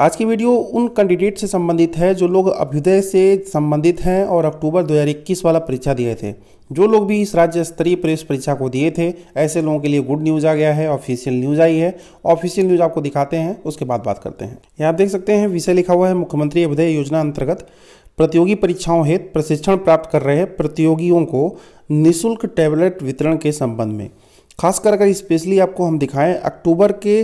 आज की वीडियो उन कैंडिडेट से संबंधित है जो लोग अभ्युदय से संबंधित हैं और अक्टूबर 2021 वाला परीक्षा दिए थे जो लोग भी इस राज्य स्तरीय प्रवेश परीक्षा को दिए थे ऐसे लोगों के लिए गुड न्यूज़ आ गया है ऑफिशियल न्यूज़ आई है ऑफिशियल न्यूज़ आपको दिखाते हैं उसके बाद बात करते हैं यहाँ आप देख सकते हैं विषय लिखा हुआ है मुख्यमंत्री अभ्युदय योजना अंतर्गत प्रतियोगी परीक्षाओं हेतु प्रशिक्षण प्राप्त कर रहे प्रतियोगियों को निःशुल्क टैबलेट वितरण के संबंध में खासकर अगर स्पेशली आपको हम दिखाएं अक्टूबर के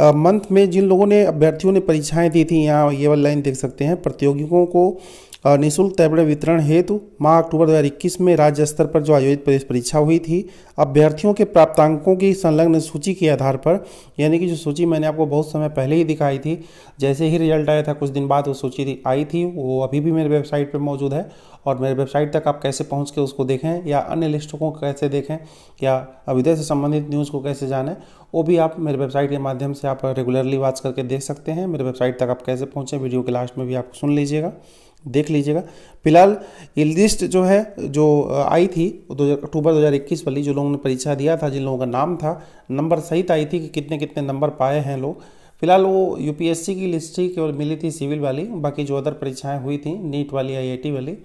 मंथ में जिन लोगों ने अभ्यर्थियों ने परीक्षाएं दी थी यहाँ ये वाली लाइन देख सकते हैं प्रतियोगियों को निःशुल्क टैबलेट वितरण हेतु माह अक्टूबर 2021 में राज्य स्तर पर जो आयोजित प्रवेश परीक्षा हुई थी अभ्यर्थियों के प्राप्तांकों की संलग्न सूची के आधार पर यानी कि जो सूची मैंने आपको बहुत समय पहले ही दिखाई थी जैसे ही रिजल्ट आया था कुछ दिन बाद वो सूची आई थी वो अभी भी मेरे वेबसाइट पर मौजूद है और मेरे वेबसाइट तक आप कैसे पहुँच के उसको देखें या अन्य लिस्टों को कैसे देखें या विदेश से संबंधित न्यूज़ को कैसे जानें वो भी आप मेरे वेबसाइट के माध्यम से आप रेगुलरली वाच करके देख सकते हैं मेरे वेबसाइट तक आप कैसे पहुँचें वीडियो के लास्ट में भी आप सुन लीजिएगा देख लीजिएगा फिलहाल ये लिस्ट जो है जो आई थी दो अक्टूबर 2021 वाली जो लोगों ने परीक्षा दिया था जिन लोगों का नाम था नंबर सहित आई थी कि कितने कितने नंबर पाए हैं लोग फिलहाल वो यूपीएससी की लिस्ट ही केवल मिली थी सिविल वाली बाकी जो अदर परीक्षाएं हुई थी नीट वाली आई वाली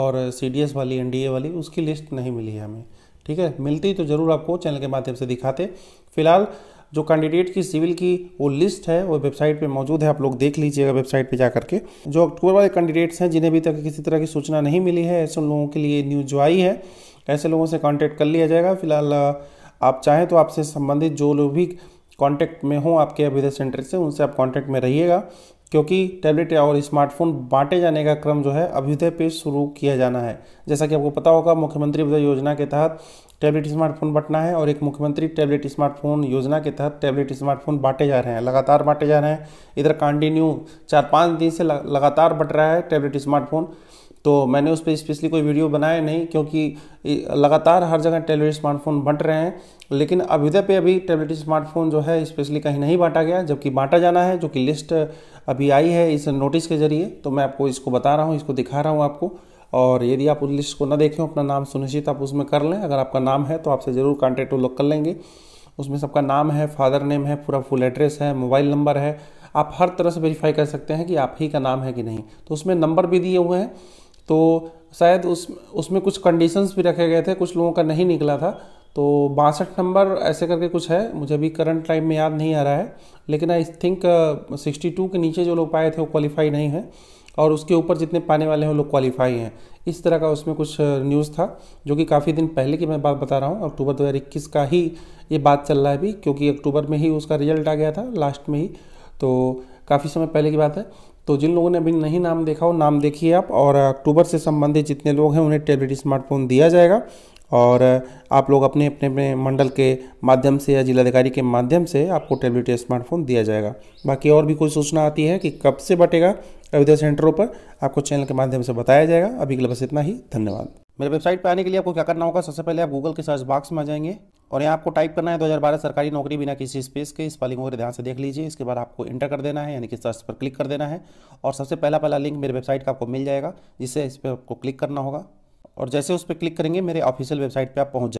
और सी वाली एन वाली उसकी लिस्ट नहीं मिली है हमें ठीक है मिलती तो ज़रूर आपको चैनल के माध्यम से दिखाते फिलहाल जो कैंडिडेट की सिविल की वो लिस्ट है वो वेबसाइट पे मौजूद है आप लोग देख लीजिएगा वेबसाइट पे जा करके जो अक्टूबर वाले कैंडिडेट्स हैं जिन्हें अभी तक किसी तरह की सूचना नहीं मिली है ऐसे लोगों के लिए न्यूज जो आई है ऐसे लोगों से कॉन्टैक्ट कर लिया जाएगा फिलहाल आप चाहें तो आपसे संबंधित जो लोग भी कॉन्टैक्ट में हों आपके अभ्युदय सेंटर से उनसे आप कॉन्टैक्ट में रहिएगा क्योंकि टैबलेट और स्मार्टफोन बांटे जाने का क्रम जो है अभ्युदय पे शुरू किया जाना है जैसा कि आपको पता होगा मुख्यमंत्री अभ्युदय योजना के तहत टैबलेट स्मार्टफोन बांटना है और एक मुख्यमंत्री टैबलेट स्मार्टफोन योजना के तहत टैबलेट स्मार्टफोन बांटे जा रहे हैं लगातार बांटे जा रहे हैं इधर कंटिन्यू चार पाँच दिन से लगातार बट रहा है टैबलेट स्मार्टफोन तो मैंने उस पर स्पेशली कोई वीडियो बनाया नहीं क्योंकि लगातार हर जगह टेबलेट स्मार्टफोन बंट रहे हैं लेकिन अभ्युदय पे अभी टेबलेट स्मार्टफोन जो है स्पेशली कहीं नहीं बांटा गया जबकि बांटा जाना है जो कि लिस्ट अभी आई है इस नोटिस के जरिए तो मैं आपको इसको बता रहा हूँ इसको दिखा रहा हूँ आपको और यदि आप उस लिस्ट को ना देखें अपना नाम सुनिश्चित आप उसमें कर लें अगर आपका नाम है तो आपसे ज़रूर कॉन्टैक्ट वो लोग कर लेंगे उसमें सबका नाम है फादर नेम है पूरा फुल एड्रेस है मोबाइल नंबर है आप हर तरह से वेरीफाई कर सकते हैं कि आप ही का नाम है कि नहीं तो उसमें नंबर भी दिए हुए हैं तो शायद उस उसमें कुछ कंडीशंस भी रखे गए थे कुछ लोगों का नहीं निकला था तो बासठ नंबर ऐसे करके कुछ है मुझे अभी करंट टाइम में याद नहीं आ रहा है लेकिन आई थिंक सिक्सटी टू के नीचे जो लोग पाए थे वो क्वालिफाई नहीं है और उसके ऊपर जितने पाने वाले हैं वो लोग क्वालिफाई हैं इस तरह का उसमें कुछ न्यूज़ uh, था जो कि काफ़ी दिन पहले की मैं बात बता रहा हूँ अक्टूबर दो का ही ये बात चल रहा है अभी क्योंकि अक्टूबर में ही उसका रिजल्ट आ गया था लास्ट में ही तो काफ़ी समय पहले की बात है तो जिन लोगों ने अभी नहीं नाम देखा हो नाम देखिए आप और अक्टूबर से संबंधित जितने लोग हैं उन्हें टेबलेट स्मार्टफोन दिया जाएगा और आप लोग अपने अपने अपने मंडल के माध्यम से या जिलाधिकारी के माध्यम से आपको टेबलेट स्मार्टफोन दिया जाएगा बाकी और भी कोई सूचना आती है कि कब से बटेगा अयोध्या तो सेंटरों पर आपको चैनल के माध्यम से बताया जाएगा अभी के लिए बस इतना ही धन्यवाद मेरे वेबसाइट पर आने के लिए आपको क्या करना होगा सबसे पहले आप गूगल के सर्च बॉक्स में आ जाएंगे और यहाँ आपको टाइप करना है 2012 सरकारी नौकरी बिना किसी स्पेस के स्पेलिंग वगैरह ध्यान से देख लीजिए इसके बाद आपको इंटर कर देना है यानी कि सर्च पर क्लिक कर देना है और सबसे पहला पहला लिंक मेरे वेबसाइट का आपको मिल जाएगा जिससे इस पर आपको क्लिक करना होगा और जैसे उस पर क्लिक करेंगे मेरे ऑफिशियल वेबसाइट पर आप पहुँच